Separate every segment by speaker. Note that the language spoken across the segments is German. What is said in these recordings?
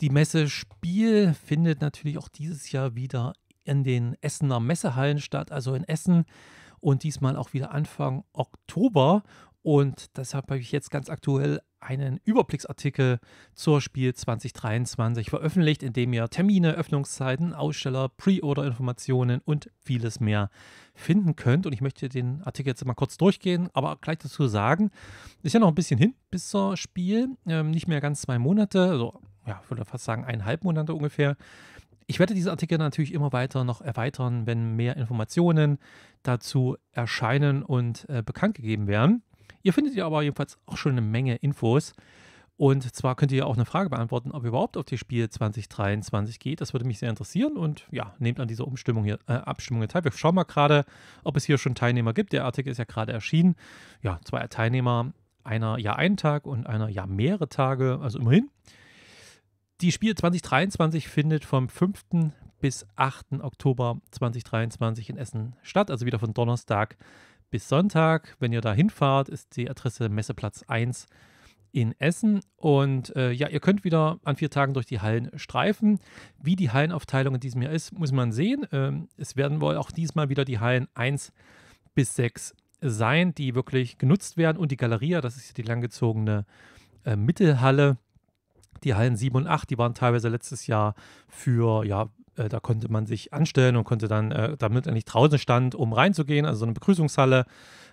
Speaker 1: Die Messe Spiel findet natürlich auch dieses Jahr wieder in den Essener Messehallen statt, also in Essen. Und diesmal auch wieder Anfang Oktober. Und deshalb habe ich jetzt ganz aktuell einen Überblicksartikel zur Spiel 2023 veröffentlicht, in dem ihr Termine, Öffnungszeiten, Aussteller, Pre-Order-Informationen und vieles mehr finden könnt. Und ich möchte den Artikel jetzt mal kurz durchgehen, aber gleich dazu sagen, ist ja noch ein bisschen hin bis zur Spiel, ähm, nicht mehr ganz zwei Monate, also ja, ich würde fast sagen, eineinhalb Monate ungefähr. Ich werde diese Artikel natürlich immer weiter noch erweitern, wenn mehr Informationen dazu erscheinen und äh, bekannt gegeben werden. Ihr findet ja aber jedenfalls auch schon eine Menge Infos. Und zwar könnt ihr auch eine Frage beantworten, ob ihr überhaupt auf das Spiel 2023 geht. Das würde mich sehr interessieren und ja, nehmt an dieser Umstimmung hier, äh, Abstimmung hier teil. Wir schauen mal gerade, ob es hier schon Teilnehmer gibt. Der Artikel ist ja gerade erschienen. Ja, zwei Teilnehmer, einer ja einen Tag und einer ja mehrere Tage, also immerhin. Die Spiel 2023 findet vom 5. bis 8. Oktober 2023 in Essen statt, also wieder von Donnerstag bis Sonntag. Wenn ihr da hinfahrt, ist die Adresse Messeplatz 1 in Essen. Und äh, ja, ihr könnt wieder an vier Tagen durch die Hallen streifen. Wie die Hallenaufteilung in diesem Jahr ist, muss man sehen. Ähm, es werden wohl auch diesmal wieder die Hallen 1 bis 6 sein, die wirklich genutzt werden. Und die Galeria, das ist die langgezogene äh, Mittelhalle, die Hallen 7 und 8, die waren teilweise letztes Jahr für, ja, äh, da konnte man sich anstellen und konnte dann, äh, damit er nicht draußen stand, um reinzugehen, also so eine Begrüßungshalle.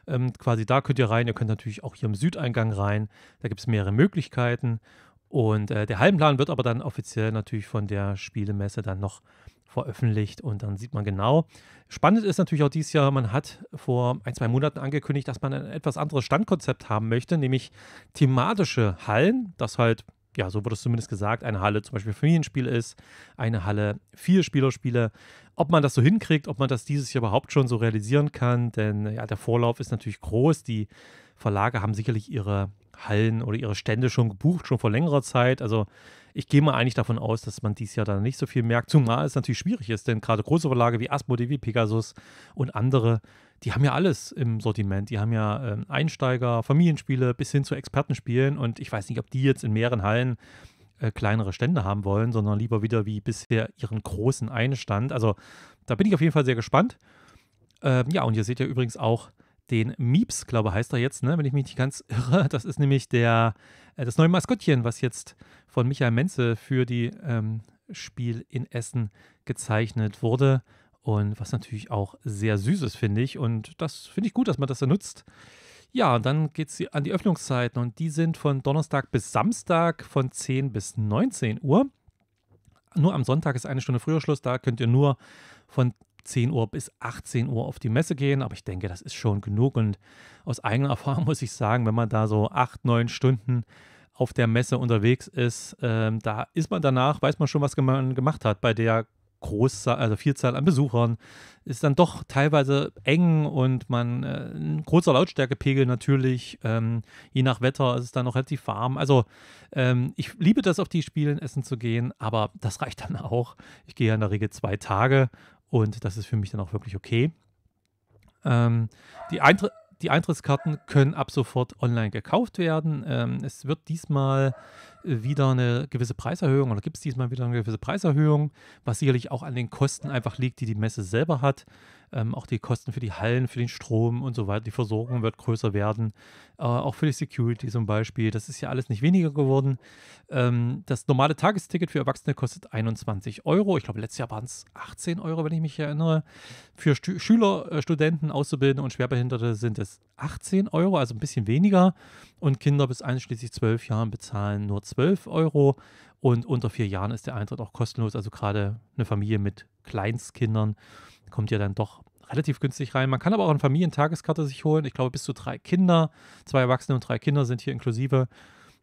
Speaker 1: Ähm, quasi da könnt ihr rein. Ihr könnt natürlich auch hier im Südeingang rein. Da gibt es mehrere Möglichkeiten. Und äh, der Hallenplan wird aber dann offiziell natürlich von der Spielemesse dann noch veröffentlicht und dann sieht man genau. Spannend ist natürlich auch dieses Jahr, man hat vor ein, zwei Monaten angekündigt, dass man ein etwas anderes Standkonzept haben möchte, nämlich thematische Hallen, dass halt ja, so wurde es zumindest gesagt, eine Halle zum Beispiel Familienspiel ist, eine Halle vier Spielerspiele. Ob man das so hinkriegt, ob man das dieses Jahr überhaupt schon so realisieren kann, denn ja, der Vorlauf ist natürlich groß. Die Verlage haben sicherlich ihre Hallen oder ihre Stände schon gebucht, schon vor längerer Zeit. Also ich gehe mal eigentlich davon aus, dass man dies Jahr dann nicht so viel merkt, zumal es natürlich schwierig ist, denn gerade große Verlage wie Asmodee, wie Pegasus und andere, die haben ja alles im Sortiment. Die haben ja ähm, Einsteiger, Familienspiele bis hin zu Expertenspielen und ich weiß nicht, ob die jetzt in mehreren Hallen äh, kleinere Stände haben wollen, sondern lieber wieder wie bisher ihren großen Einstand. Also da bin ich auf jeden Fall sehr gespannt. Ähm, ja, und ihr seht ja übrigens auch den Mieps, glaube ich, heißt er jetzt, ne? wenn ich mich nicht ganz irre. Das ist nämlich der äh, das neue Maskottchen, was jetzt von Michael Menze für die ähm, Spiel in Essen gezeichnet wurde. Und was natürlich auch sehr süß ist, finde ich. Und das finde ich gut, dass man das da nutzt. Ja, und dann geht es an die Öffnungszeiten. Und die sind von Donnerstag bis Samstag von 10 bis 19 Uhr. Nur am Sonntag ist eine Stunde früher Schluss. Da könnt ihr nur von 10 Uhr bis 18 Uhr auf die Messe gehen, aber ich denke, das ist schon genug. Und aus eigener Erfahrung muss ich sagen, wenn man da so acht, neun Stunden auf der Messe unterwegs ist, äh, da ist man danach, weiß man schon, was man gemacht hat. Bei der Großzahl, also Vielzahl an Besuchern, ist dann doch teilweise eng und man, äh, ein großer Lautstärkepegel natürlich, ähm, je nach Wetter ist es dann noch relativ warm. Also ähm, ich liebe das, auf die Spielen essen zu gehen, aber das reicht dann auch. Ich gehe ja in der Regel zwei Tage und das ist für mich dann auch wirklich okay. Ähm, die, Eintritt, die Eintrittskarten können ab sofort online gekauft werden. Ähm, es wird diesmal wieder eine gewisse Preiserhöhung oder gibt es diesmal wieder eine gewisse Preiserhöhung, was sicherlich auch an den Kosten einfach liegt, die die Messe selber hat. Ähm, auch die Kosten für die Hallen, für den Strom und so weiter, die Versorgung wird größer werden. Äh, auch für die Security zum Beispiel, das ist ja alles nicht weniger geworden. Ähm, das normale Tagesticket für Erwachsene kostet 21 Euro. Ich glaube, letztes Jahr waren es 18 Euro, wenn ich mich erinnere. Für St Schüler, äh, Studenten, Auszubildende und Schwerbehinderte sind es 18 Euro, also ein bisschen weniger und Kinder bis einschließlich zwölf Jahren bezahlen nur 12 Euro und unter vier Jahren ist der Eintritt auch kostenlos. Also gerade eine Familie mit Kleinstkindern kommt ja dann doch relativ günstig rein. Man kann aber auch eine Familientageskarte sich holen. Ich glaube, bis zu drei Kinder, zwei Erwachsene und drei Kinder sind hier inklusive.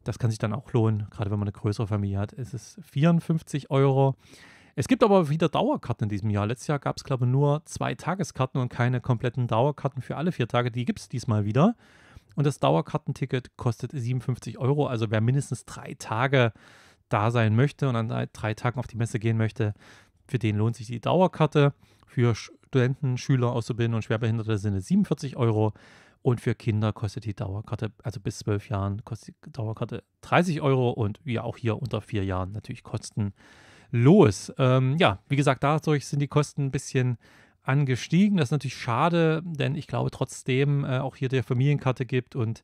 Speaker 1: Das kann sich dann auch lohnen, gerade wenn man eine größere Familie hat. Es ist 54 Euro. Es gibt aber wieder Dauerkarten in diesem Jahr. Letztes Jahr gab es, glaube ich, nur zwei Tageskarten und keine kompletten Dauerkarten für alle vier Tage. Die gibt es diesmal wieder. Und das Dauerkartenticket kostet 57 Euro. Also wer mindestens drei Tage da sein möchte und an drei Tagen auf die Messe gehen möchte, für den lohnt sich die Dauerkarte. Für Studenten, Schüler, Auszubildende und Schwerbehinderte sind es 47 Euro. Und für Kinder kostet die Dauerkarte, also bis zwölf Jahren, kostet die Dauerkarte 30 Euro und ja, auch hier unter vier Jahren natürlich kostenlos. Ähm, ja, wie gesagt, dadurch sind die Kosten ein bisschen angestiegen. Das ist natürlich schade, denn ich glaube trotzdem, äh, auch hier der Familienkarte gibt und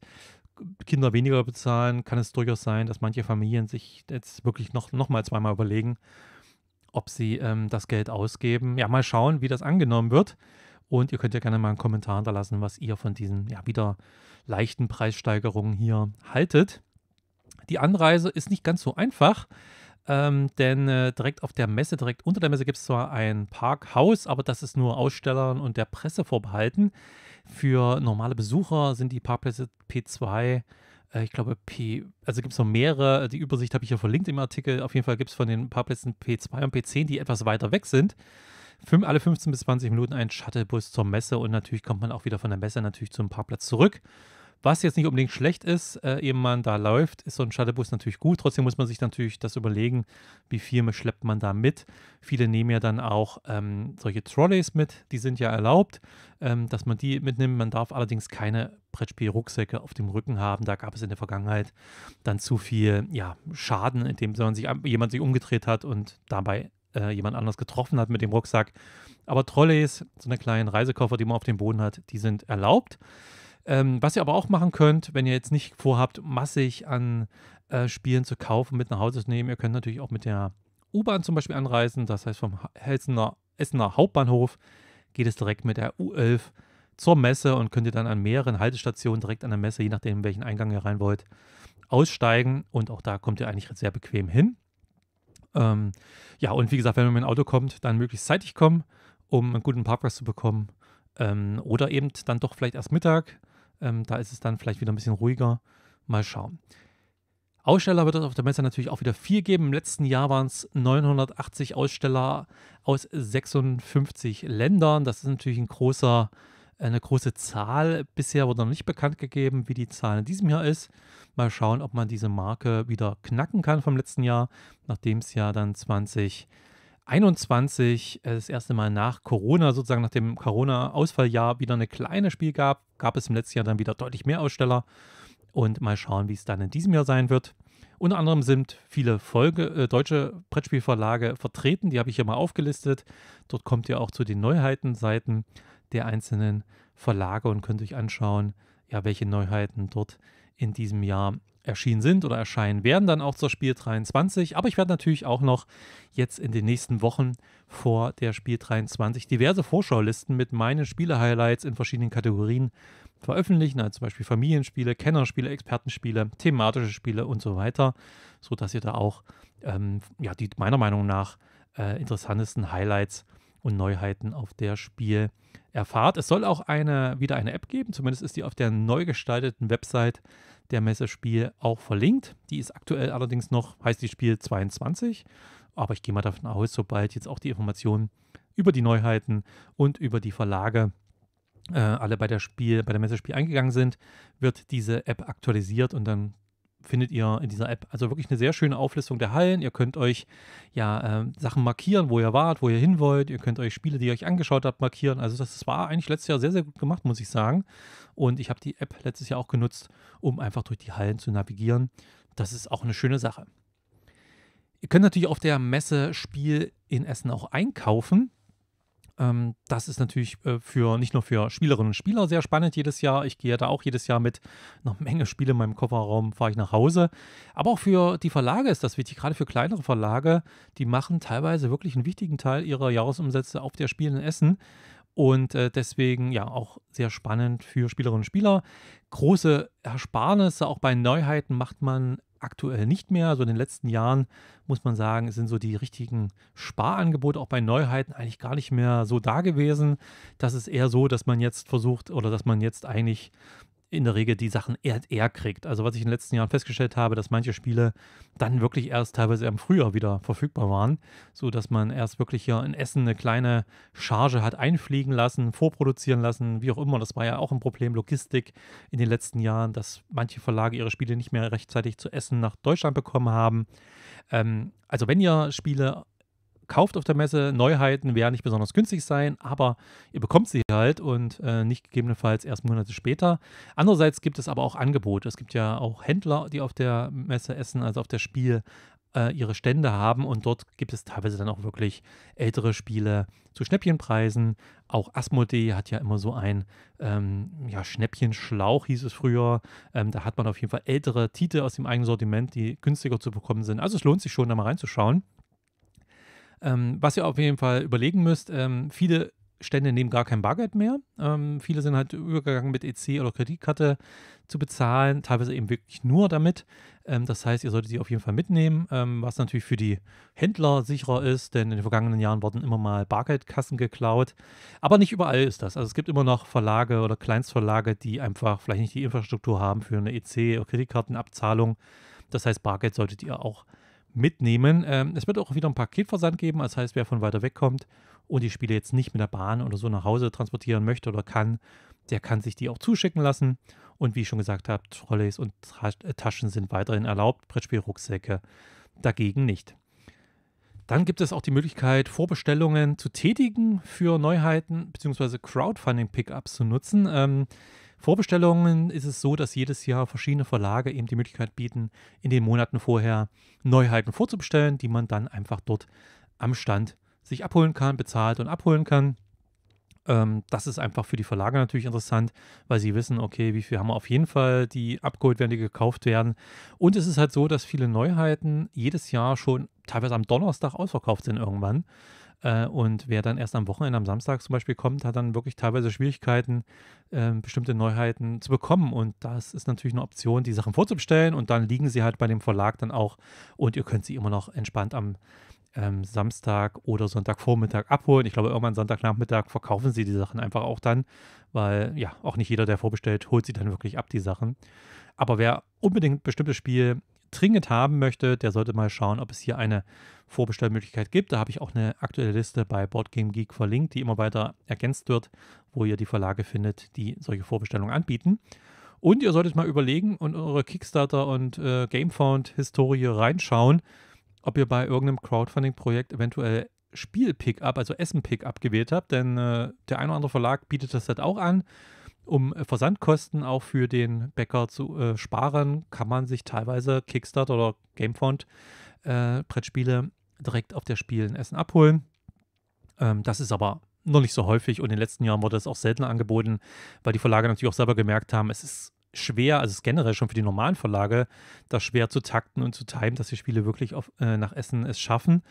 Speaker 1: Kinder weniger bezahlen, kann es durchaus sein, dass manche Familien sich jetzt wirklich noch, noch mal zweimal überlegen, ob sie ähm, das Geld ausgeben. Ja, mal schauen, wie das angenommen wird. Und ihr könnt ja gerne mal einen Kommentar hinterlassen, was ihr von diesen ja wieder leichten Preissteigerungen hier haltet. Die Anreise ist nicht ganz so einfach. Ähm, denn äh, direkt auf der Messe, direkt unter der Messe gibt es zwar ein Parkhaus, aber das ist nur Ausstellern und der Presse vorbehalten. Für normale Besucher sind die Parkplätze P2, äh, ich glaube P, also gibt es noch mehrere, die Übersicht habe ich ja verlinkt im Artikel. Auf jeden Fall gibt es von den Parkplätzen P2 und P10, die etwas weiter weg sind. Fünf, alle 15 bis 20 Minuten ein Shuttlebus zur Messe und natürlich kommt man auch wieder von der Messe natürlich zum Parkplatz zurück. Was jetzt nicht unbedingt schlecht ist, äh, eben man da läuft, ist so ein Shuttlebus natürlich gut. Trotzdem muss man sich natürlich das überlegen, wie viel schleppt man da mit. Viele nehmen ja dann auch ähm, solche Trolleys mit, die sind ja erlaubt, ähm, dass man die mitnimmt. Man darf allerdings keine Brettspielrucksäcke auf dem Rücken haben. Da gab es in der Vergangenheit dann zu viel ja, Schaden, indem sich, jemand sich umgedreht hat und dabei äh, jemand anders getroffen hat mit dem Rucksack. Aber Trolleys, so eine kleinen Reisekoffer, die man auf dem Boden hat, die sind erlaubt. Ähm, was ihr aber auch machen könnt, wenn ihr jetzt nicht vorhabt, massig an äh, Spielen zu kaufen, mit nach Hause zu nehmen, ihr könnt natürlich auch mit der U-Bahn zum Beispiel anreisen. Das heißt, vom Hessener, Essener Hauptbahnhof geht es direkt mit der U11 zur Messe und könnt ihr dann an mehreren Haltestationen direkt an der Messe, je nachdem, welchen Eingang ihr rein wollt, aussteigen. Und auch da kommt ihr eigentlich sehr bequem hin. Ähm, ja, und wie gesagt, wenn man mit dem Auto kommt, dann möglichst zeitig kommen, um einen guten Parkplatz zu bekommen. Ähm, oder eben dann doch vielleicht erst Mittag ähm, da ist es dann vielleicht wieder ein bisschen ruhiger. Mal schauen. Aussteller wird es auf der Messe natürlich auch wieder viel geben. Im letzten Jahr waren es 980 Aussteller aus 56 Ländern. Das ist natürlich ein großer, eine große Zahl. Bisher wurde noch nicht bekannt gegeben, wie die Zahl in diesem Jahr ist. Mal schauen, ob man diese Marke wieder knacken kann vom letzten Jahr, nachdem es ja dann 2020 21 äh, das erste Mal nach Corona, sozusagen nach dem Corona-Ausfalljahr, wieder eine kleine Spiel gab. Gab es im letzten Jahr dann wieder deutlich mehr Aussteller. Und mal schauen, wie es dann in diesem Jahr sein wird. Unter anderem sind viele Folge, äh, deutsche Brettspielverlage vertreten. Die habe ich hier mal aufgelistet. Dort kommt ihr auch zu den Neuheitenseiten der einzelnen Verlage und könnt euch anschauen, ja, welche Neuheiten dort in diesem Jahr erschienen sind oder erscheinen werden, dann auch zur Spiel 23. Aber ich werde natürlich auch noch jetzt in den nächsten Wochen vor der Spiel 23 diverse Vorschaulisten mit meinen Spiele-Highlights in verschiedenen Kategorien veröffentlichen, also zum Beispiel Familienspiele, Kennerspiele, Expertenspiele, thematische Spiele und so weiter, sodass ihr da auch ähm, ja, die meiner Meinung nach äh, interessantesten Highlights und Neuheiten auf der Spiel erfahrt. Es soll auch eine, wieder eine App geben, zumindest ist die auf der neu gestalteten Website der Messespiel auch verlinkt. Die ist aktuell allerdings noch, heißt die Spiel 22. Aber ich gehe mal davon aus, sobald jetzt auch die Informationen über die Neuheiten und über die Verlage äh, alle bei der Spiel, bei der Messespiel eingegangen sind, wird diese App aktualisiert und dann findet ihr in dieser App. Also wirklich eine sehr schöne Auflistung der Hallen. Ihr könnt euch ja ähm, Sachen markieren, wo ihr wart, wo ihr hin wollt. Ihr könnt euch Spiele, die ihr euch angeschaut habt, markieren. Also das war eigentlich letztes Jahr sehr, sehr gut gemacht, muss ich sagen. Und ich habe die App letztes Jahr auch genutzt, um einfach durch die Hallen zu navigieren. Das ist auch eine schöne Sache. Ihr könnt natürlich auf der Messe Spiel in Essen auch einkaufen. Ähm, das ist natürlich äh, für nicht nur für Spielerinnen und Spieler sehr spannend jedes Jahr. Ich gehe da auch jedes Jahr mit einer Menge Spiele in meinem Kofferraum, fahre ich nach Hause. Aber auch für die Verlage ist das wichtig, gerade für kleinere Verlage, die machen teilweise wirklich einen wichtigen Teil ihrer Jahresumsätze auf der Spielenden Essen. Und äh, deswegen ja auch sehr spannend für Spielerinnen und Spieler. Große Ersparnisse, auch bei Neuheiten macht man aktuell nicht mehr. So also in den letzten Jahren muss man sagen, sind so die richtigen Sparangebote auch bei Neuheiten eigentlich gar nicht mehr so da gewesen. Das ist eher so, dass man jetzt versucht oder dass man jetzt eigentlich in der Regel die Sachen eher, eher kriegt. Also was ich in den letzten Jahren festgestellt habe, dass manche Spiele dann wirklich erst teilweise im Frühjahr wieder verfügbar waren, so dass man erst wirklich hier in Essen eine kleine Charge hat einfliegen lassen, vorproduzieren lassen, wie auch immer. Das war ja auch ein Problem Logistik in den letzten Jahren, dass manche Verlage ihre Spiele nicht mehr rechtzeitig zu Essen nach Deutschland bekommen haben. Ähm, also wenn ihr Spiele kauft auf der Messe. Neuheiten werden nicht besonders günstig sein, aber ihr bekommt sie halt und äh, nicht gegebenenfalls erst Monate später. Andererseits gibt es aber auch Angebote. Es gibt ja auch Händler, die auf der Messe essen, also auf der Spiel äh, ihre Stände haben und dort gibt es teilweise dann auch wirklich ältere Spiele zu Schnäppchenpreisen. Auch Asmodee hat ja immer so ein ähm, ja, Schnäppchenschlauch, hieß es früher. Ähm, da hat man auf jeden Fall ältere Titel aus dem eigenen Sortiment, die günstiger zu bekommen sind. Also es lohnt sich schon, da mal reinzuschauen. Ähm, was ihr auf jeden Fall überlegen müsst, ähm, viele Stände nehmen gar kein Bargeld mehr. Ähm, viele sind halt übergegangen mit EC oder Kreditkarte zu bezahlen, teilweise eben wirklich nur damit. Ähm, das heißt, ihr solltet sie auf jeden Fall mitnehmen, ähm, was natürlich für die Händler sicherer ist, denn in den vergangenen Jahren wurden immer mal Bargeldkassen geklaut. Aber nicht überall ist das. Also es gibt immer noch Verlage oder Kleinstverlage, die einfach vielleicht nicht die Infrastruktur haben für eine EC- oder Kreditkartenabzahlung. Das heißt, Bargeld solltet ihr auch mitnehmen mitnehmen. Ähm, es wird auch wieder ein Paketversand geben, das heißt, wer von weiter weg kommt und die Spiele jetzt nicht mit der Bahn oder so nach Hause transportieren möchte oder kann, der kann sich die auch zuschicken lassen. Und wie ich schon gesagt habe, Trolleys und Tra äh, Taschen sind weiterhin erlaubt, Brettspielrucksäcke dagegen nicht. Dann gibt es auch die Möglichkeit, Vorbestellungen zu tätigen für Neuheiten bzw. Crowdfunding-Pickups zu nutzen. Ähm, Vorbestellungen ist es so, dass jedes Jahr verschiedene Verlage eben die Möglichkeit bieten, in den Monaten vorher Neuheiten vorzubestellen, die man dann einfach dort am Stand sich abholen kann, bezahlt und abholen kann. Ähm, das ist einfach für die Verlage natürlich interessant, weil sie wissen, okay, wie viel haben wir auf jeden Fall, die abgeholt werden, die gekauft werden. Und es ist halt so, dass viele Neuheiten jedes Jahr schon teilweise am Donnerstag ausverkauft sind irgendwann. Äh, und wer dann erst am Wochenende, am Samstag zum Beispiel kommt, hat dann wirklich teilweise Schwierigkeiten, äh, bestimmte Neuheiten zu bekommen. Und das ist natürlich eine Option, die Sachen vorzubestellen. Und dann liegen sie halt bei dem Verlag dann auch. Und ihr könnt sie immer noch entspannt am ähm, Samstag oder Sonntagvormittag abholen. Ich glaube, irgendwann Sonntagnachmittag verkaufen sie die Sachen einfach auch dann, weil ja, auch nicht jeder, der vorbestellt, holt sie dann wirklich ab, die Sachen. Aber wer unbedingt bestimmtes Spiel dringend haben möchte, der sollte mal schauen, ob es hier eine Vorbestellmöglichkeit gibt. Da habe ich auch eine aktuelle Liste bei Boardgame Geek verlinkt, die immer weiter ergänzt wird, wo ihr die Verlage findet, die solche Vorbestellungen anbieten. Und ihr solltet mal überlegen und eure Kickstarter und äh, Gamefound-Historie reinschauen, ob ihr bei irgendeinem Crowdfunding-Projekt eventuell Spiel-Pickup, also Essen-Pickup gewählt habt, denn äh, der ein oder andere Verlag bietet das halt auch an um äh, Versandkosten auch für den Bäcker zu äh, sparen, kann man sich teilweise Kickstarter oder Gamefont äh, Brettspiele direkt auf der in Essen abholen. Ähm, das ist aber noch nicht so häufig und in den letzten Jahren wurde es auch seltener angeboten, weil die Verlage natürlich auch selber gemerkt haben, es ist schwer, also es ist generell schon für die normalen Verlage, das schwer zu takten und zu timen, dass die Spiele wirklich auf, äh, nach Essen es schaffen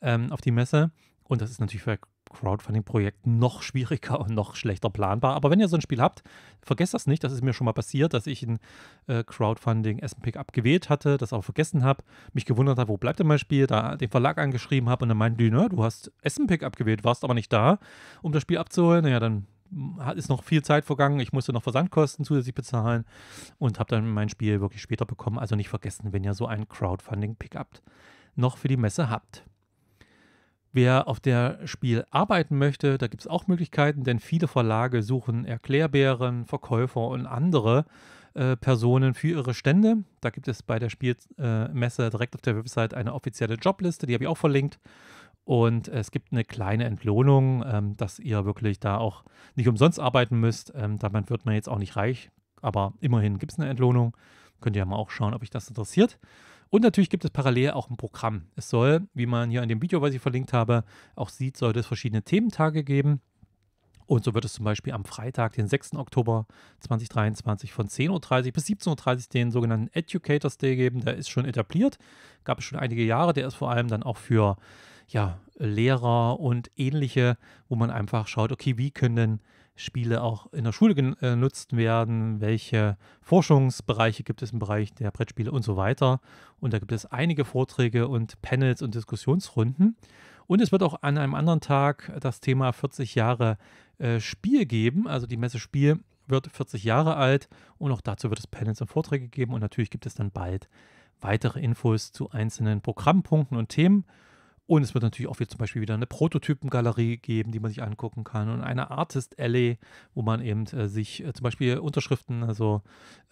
Speaker 1: ähm, auf die Messe. Und das ist natürlich für Crowdfunding-Projekten noch schwieriger und noch schlechter planbar. Aber wenn ihr so ein Spiel habt, vergesst das nicht. Das ist mir schon mal passiert, dass ich ein äh, Crowdfunding S&P abgewählt hatte, das auch vergessen habe, mich gewundert habe, wo bleibt denn mein Spiel, da den Verlag angeschrieben habe und dann meinten die, ne, du hast Essen S&P abgewählt, warst aber nicht da, um das Spiel abzuholen. Naja, dann hm, ist noch viel Zeit vergangen. Ich musste noch Versandkosten zusätzlich bezahlen und habe dann mein Spiel wirklich später bekommen. Also nicht vergessen, wenn ihr so ein Crowdfunding-Pickup noch für die Messe habt. Wer auf der Spiel arbeiten möchte, da gibt es auch Möglichkeiten, denn viele Verlage suchen Erklärbären, Verkäufer und andere äh, Personen für ihre Stände. Da gibt es bei der Spielmesse äh, direkt auf der Website eine offizielle Jobliste, die habe ich auch verlinkt. Und es gibt eine kleine Entlohnung, ähm, dass ihr wirklich da auch nicht umsonst arbeiten müsst. Ähm, damit wird man jetzt auch nicht reich, aber immerhin gibt es eine Entlohnung. Könnt ihr ja mal auch schauen, ob euch das interessiert. Und natürlich gibt es parallel auch ein Programm. Es soll, wie man hier in dem Video, was ich verlinkt habe, auch sieht, soll es verschiedene Thementage geben. Und so wird es zum Beispiel am Freitag, den 6. Oktober 2023 von 10.30 Uhr bis 17.30 Uhr den sogenannten Educators Day geben. Der ist schon etabliert, gab es schon einige Jahre. Der ist vor allem dann auch für ja, Lehrer und ähnliche, wo man einfach schaut, okay, wie können denn Spiele auch in der Schule genutzt äh, werden, welche Forschungsbereiche gibt es im Bereich der Brettspiele und so weiter. Und da gibt es einige Vorträge und Panels und Diskussionsrunden. Und es wird auch an einem anderen Tag das Thema 40 Jahre äh, Spiel geben. Also die Messe Spiel wird 40 Jahre alt und auch dazu wird es Panels und Vorträge geben. Und natürlich gibt es dann bald weitere Infos zu einzelnen Programmpunkten und Themen. Und es wird natürlich auch wieder zum Beispiel wieder eine Prototypengalerie geben, die man sich angucken kann und eine Artist Alley, wo man eben äh, sich äh, zum Beispiel Unterschriften, also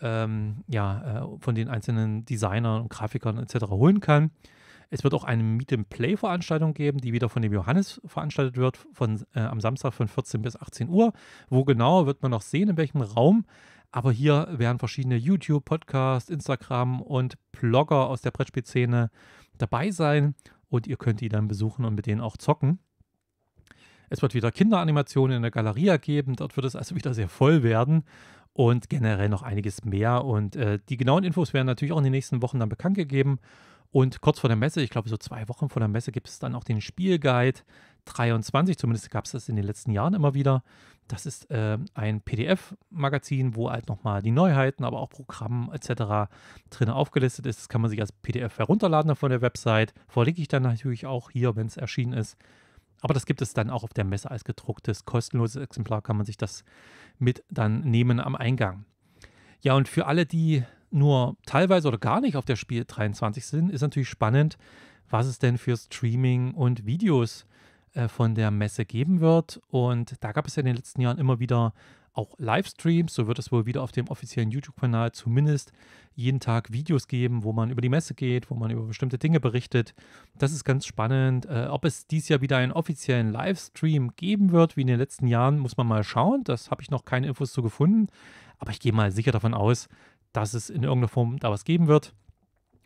Speaker 1: ähm, ja, äh, von den einzelnen Designern und Grafikern etc. holen kann. Es wird auch eine Meet and Play Veranstaltung geben, die wieder von dem Johannes veranstaltet wird, von, äh, am Samstag von 14 bis 18 Uhr. Wo genau wird man noch sehen, in welchem Raum. Aber hier werden verschiedene YouTube, Podcasts, Instagram und Blogger aus der Brettspielszene dabei sein und ihr könnt die dann besuchen und mit denen auch zocken. Es wird wieder Kinderanimationen in der Galeria geben, dort wird es also wieder sehr voll werden und generell noch einiges mehr. Und äh, die genauen Infos werden natürlich auch in den nächsten Wochen dann bekannt gegeben. Und kurz vor der Messe, ich glaube so zwei Wochen vor der Messe, gibt es dann auch den Spielguide 23. Zumindest gab es das in den letzten Jahren immer wieder. Das ist äh, ein PDF-Magazin, wo halt nochmal die Neuheiten, aber auch Programm etc. drin aufgelistet ist. Das kann man sich als PDF herunterladen von der Website. Verlinke ich dann natürlich auch hier, wenn es erschienen ist. Aber das gibt es dann auch auf der Messe als gedrucktes, kostenloses Exemplar, kann man sich das mit dann nehmen am Eingang. Ja, und für alle, die nur teilweise oder gar nicht auf der Spiel 23 sind, ist natürlich spannend, was es denn für Streaming und Videos gibt. Äh, von der Messe geben wird. Und da gab es ja in den letzten Jahren immer wieder auch Livestreams. So wird es wohl wieder auf dem offiziellen YouTube-Kanal zumindest jeden Tag Videos geben, wo man über die Messe geht, wo man über bestimmte Dinge berichtet. Das ist ganz spannend. Äh, ob es dies Jahr wieder einen offiziellen Livestream geben wird, wie in den letzten Jahren, muss man mal schauen. Das habe ich noch keine Infos zu gefunden. Aber ich gehe mal sicher davon aus, dass es in irgendeiner Form da was geben wird.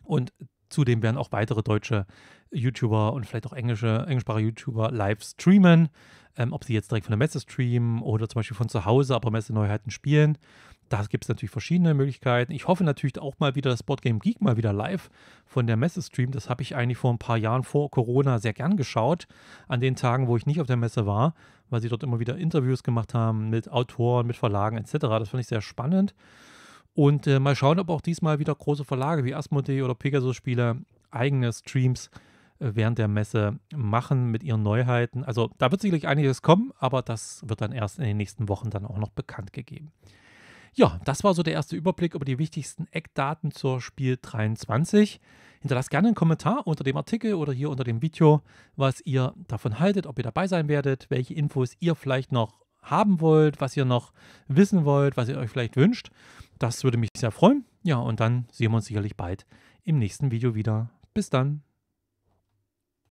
Speaker 1: Und Zudem werden auch weitere deutsche YouTuber und vielleicht auch englische, englischsprachige YouTuber live streamen. Ähm, ob sie jetzt direkt von der Messe streamen oder zum Beispiel von zu Hause, aber Messe-Neuheiten spielen. Da gibt es natürlich verschiedene Möglichkeiten. Ich hoffe natürlich auch mal wieder, dass Boardgame Geek mal wieder live von der Messe streamt. Das habe ich eigentlich vor ein paar Jahren vor Corona sehr gern geschaut, an den Tagen, wo ich nicht auf der Messe war, weil sie dort immer wieder Interviews gemacht haben mit Autoren, mit Verlagen etc. Das fand ich sehr spannend. Und äh, mal schauen, ob auch diesmal wieder große Verlage wie Asmodee oder Pegasus Spieler eigene Streams äh, während der Messe machen mit ihren Neuheiten. Also da wird sicherlich einiges kommen, aber das wird dann erst in den nächsten Wochen dann auch noch bekannt gegeben. Ja, das war so der erste Überblick über die wichtigsten Eckdaten zur Spiel 23. Hinterlasst gerne einen Kommentar unter dem Artikel oder hier unter dem Video, was ihr davon haltet, ob ihr dabei sein werdet, welche Infos ihr vielleicht noch haben wollt, was ihr noch wissen wollt, was ihr euch vielleicht wünscht. Das würde mich sehr freuen. Ja, und dann sehen wir uns sicherlich bald im nächsten Video wieder. Bis dann.